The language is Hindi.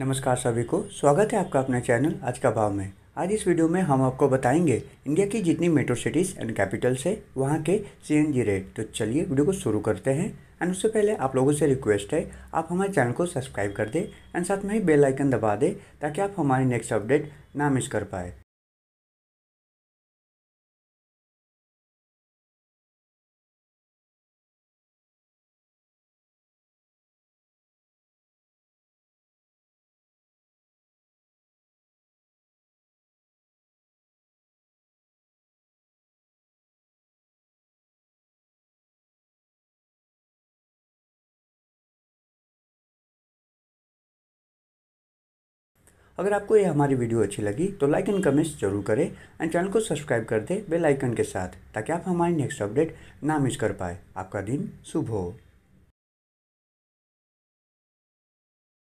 नमस्कार सभी को स्वागत है आपका अपने चैनल आज का भाव में आज इस वीडियो में हम आपको बताएंगे इंडिया की जितनी मेट्रो सिटीज़ एंड कैपिटल्स है वहाँ के सी रेट तो चलिए वीडियो को शुरू करते हैं एंड उससे पहले आप लोगों से रिक्वेस्ट है आप हमारे चैनल को सब्सक्राइब कर दें एंड साथ में ही बेल आइकन दबा दें ताकि आप हमारी नेक्स्ट अपडेट ना मिस कर पाए अगर आपको ये हमारी वीडियो अच्छी लगी तो लाइक एंड कमेंट्स जरूर करें एंड चैनल को सब्सक्राइब कर दें बेल आइकन के साथ ताकि आप हमारी नेक्स्ट अपडेट ना मिस कर पाए आपका दिन शुभ हो